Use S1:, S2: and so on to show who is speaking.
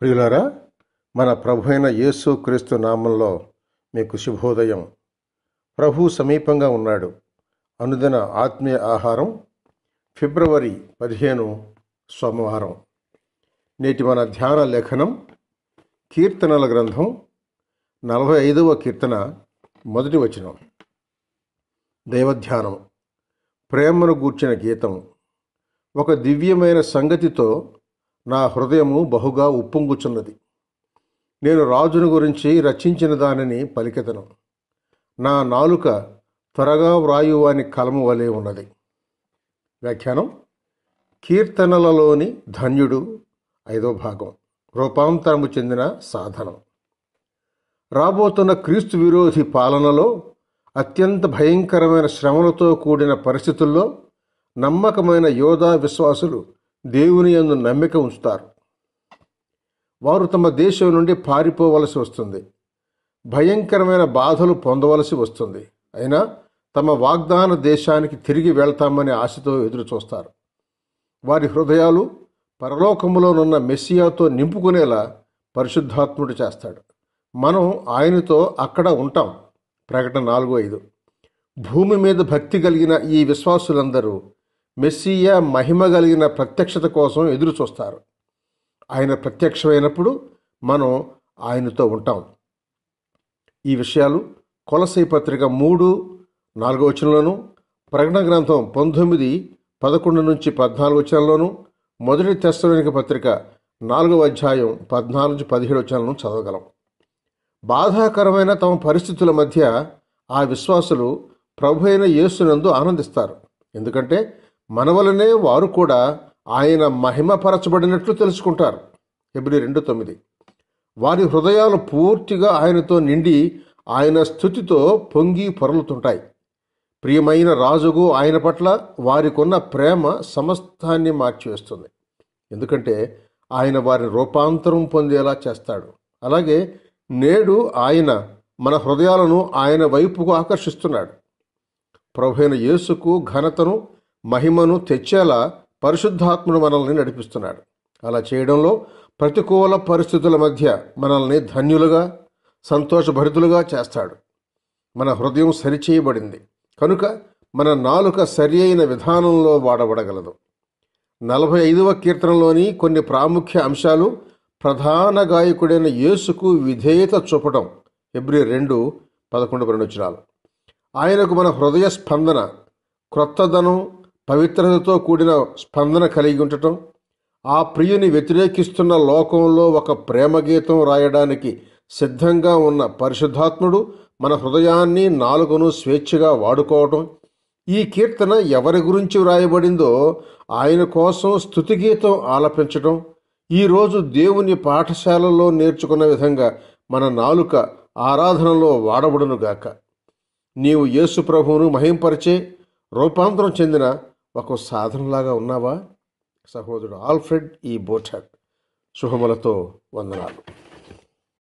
S1: ప్రియులారా మన ప్రభు అయిన యేసు క్రీస్తు నామంలో మీకు శుభోదయం ప్రభు సమీపంగా ఉన్నాడు అనుదిన ఆత్మీయ ఆహారం ఫిబ్రవరి పదిహేను సోమవారం నేటి మన ధ్యాన లేఖనం కీర్తనల గ్రంథం నలభై ఐదవ కీర్తన మొదటి వచనం దైవధ్యానం ప్రేమను గూర్చిన గీతం ఒక దివ్యమైన సంగతితో నా హృదయము బహుగా ఉప్పొంగుచున్నది నేను రాజును గురించి రచించిన దానిని పలికెతను నా నాలుక త్వరగా వ్రాయువాని కలము వలె ఉన్నది వ్యాఖ్యానం కీర్తనలలోని ధన్యుడు ఐదో భాగం రూపాంతరము చెందిన సాధనం రాబోతున్న క్రీస్తు విరోధి పాలనలో అత్యంత భయంకరమైన శ్రమలతో కూడిన పరిస్థితుల్లో నమ్మకమైన యోధా విశ్వాసులు దేవుని యందు నమ్మిక ఉంచుతారు వారు తమ దేశం నుండి పారిపోవలసి వస్తుంది భయంకరమైన బాధలు పొందవలసి వస్తుంది అయినా తమ వాగ్దాన దేశానికి తిరిగి వెళ్తామనే ఆశతో ఎదురు చూస్తారు వారి హృదయాలు పరలోకములోనున్న మెస్సియాతో నింపుకునేలా పరిశుద్ధాత్ముడు చేస్తాడు మనం ఆయనతో అక్కడ ఉంటాం ప్రకటన నాలుగు ఐదు భూమి మీద భక్తి కలిగిన ఈ విశ్వాసులందరూ మెస్సీయ మహిమ కలిగిన ప్రత్యక్షత కోసం ఎదురు చూస్తారు ఆయన ప్రత్యక్షమైనప్పుడు మనం ఆయనతో ఉంటాం ఈ విషయాలు కొలసై పత్రిక మూడు నాలుగో వచనంలోను ప్రకటన గ్రంథం పంతొమ్మిది పదకొండు నుంచి పద్నాలుగు వచనంలోను మొదటి తెస్తవనిక పత్రిక నాలుగవ అధ్యాయం పద్నాలుగు నుంచి పదిహేడు వచనాలను చదవగలం బాధాకరమైన తమ పరిస్థితుల మధ్య ఆ విశ్వాసులు ప్రభు అయిన యేసునందు ఆనందిస్తారు ఎందుకంటే మనవలనే వారు కూడా ఆయన మహిమపరచబడినట్లు తెలుసుకుంటారు ఫిబ్రవరి రెండు తొమ్మిది వారి హృదయాలు పూర్తిగా ఆయనతో నిండి ఆయన స్థుతితో పొంగి పొరలుతుంటాయి ప్రియమైన రాజుకు ఆయన పట్ల వారికున్న ప్రేమ సమస్తాన్ని మార్చివేస్తుంది ఎందుకంటే ఆయన వారి రూపాంతరం పొందేలా చేస్తాడు అలాగే నేడు ఆయన మన హృదయాలను ఆయన వైపుకు ఆకర్షిస్తున్నాడు అయిన యేసుకు ఘనతను మహిమను తెచ్చేలా పరిశుద్ధాత్ముడు మనల్ని నడిపిస్తున్నాడు అలా చేయడంలో ప్రతికూల పరిస్థితుల మధ్య మనల్ని ధన్యులుగా సంతోషభరితులుగా చేస్తాడు మన హృదయం సరిచేయబడింది కనుక మన నాలుక సరి అయిన విధానంలో వాడబడగలదు నలభై ఐదవ కీర్తనలోని కొన్ని ప్రాముఖ్య అంశాలు ప్రధాన గాయకుడైన యేసుకు విధేయత చూపడం ఫిబ్రవరి రెండు పదకొండు పన్నెండు ఆయన ఆయనకు మన హృదయ స్పందన క్రొత్తదనం పవిత్రతతో కూడిన స్పందన కలిగి ఉండటం ఆ ప్రియుని వ్యతిరేకిస్తున్న లోకంలో ఒక ప్రేమ గీతం రాయడానికి సిద్ధంగా ఉన్న పరిశుద్ధాత్ముడు మన హృదయాన్ని నాలుగును స్వేచ్ఛగా వాడుకోవటం ఈ కీర్తన ఎవరి గురించి వ్రాయబడిందో ఆయన కోసం స్థుతిగీతం ఆలపించటం ఈరోజు దేవుని పాఠశాలలో నేర్చుకున్న విధంగా మన నాలుక ఆరాధనలో వాడబడునుగాక నీవు యేసు ప్రభువును మహింపరిచే రూపాంతరం చెందిన ఒక సాధనలాగా ఉన్నావా సహోదరుడు ఆల్ఫ్రెడ్ ఈ బోటాడ్ శుభములతో వందనాలు